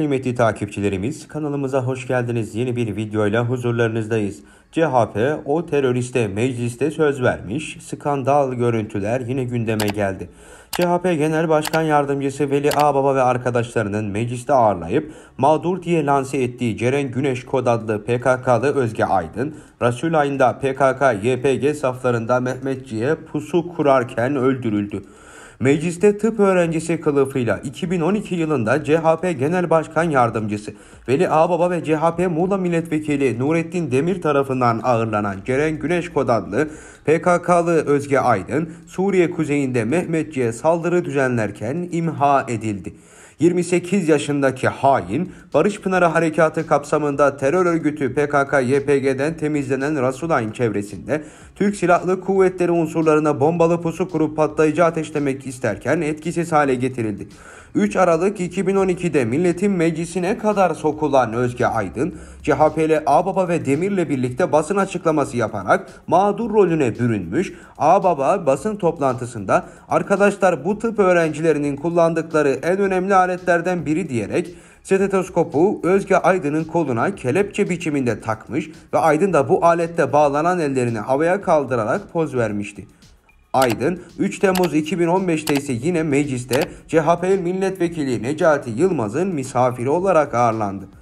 Kıymetli takipçilerimiz kanalımıza hoş geldiniz. Yeni bir videoyla huzurlarınızdayız. CHP o teröriste mecliste söz vermiş. Skandal görüntüler yine gündeme geldi. CHP Genel Başkan Yardımcısı Veli Ağbaba ve arkadaşlarının mecliste ağırlayıp mağdur diye lanse ettiği Ceren Güneş kod adlı PKK'lı Özge Aydın, Rasul ayında PKK-YPG saflarında Mehmetçi'ye pusu kurarken öldürüldü. Mecliste tıp öğrencisi kılıfıyla 2012 yılında CHP Genel Başkan Yardımcısı Veli Ağbaba ve CHP Muğla Milletvekili Nurettin Demir tarafından ağırlanan Ceren Güneş Kodanlı, PKK'lı Özge Aydın, Suriye kuzeyinde Mehmetçi'ye saldırı düzenlerken imha edildi. 28 yaşındaki hain, Barış Pınarı Harekatı kapsamında terör örgütü PKK-YPG'den temizlenen Rasulayn çevresinde Türk Silahlı Kuvvetleri unsurlarına bombalı pusu kurup patlayıcı ateşlemek etmek isterken etkisiz hale getirildi. 3 Aralık 2012'de milletin meclisine kadar sokulan Özge Aydın, CHP'li Ağbaba ve Demir'le birlikte basın açıklaması yaparak mağdur rolüne bürünmüş, Ağbaba basın toplantısında arkadaşlar bu tıp öğrencilerinin kullandıkları en önemli aletlerden biri diyerek Stetoskopu Özge Aydın'ın koluna kelepçe biçiminde takmış ve Aydın da bu alette bağlanan ellerini havaya kaldırarak poz vermişti. Aydın, 3 Temmuz 2015'te ise yine mecliste CHP milletvekili Necati Yılmaz'ın misafiri olarak ağırlandı.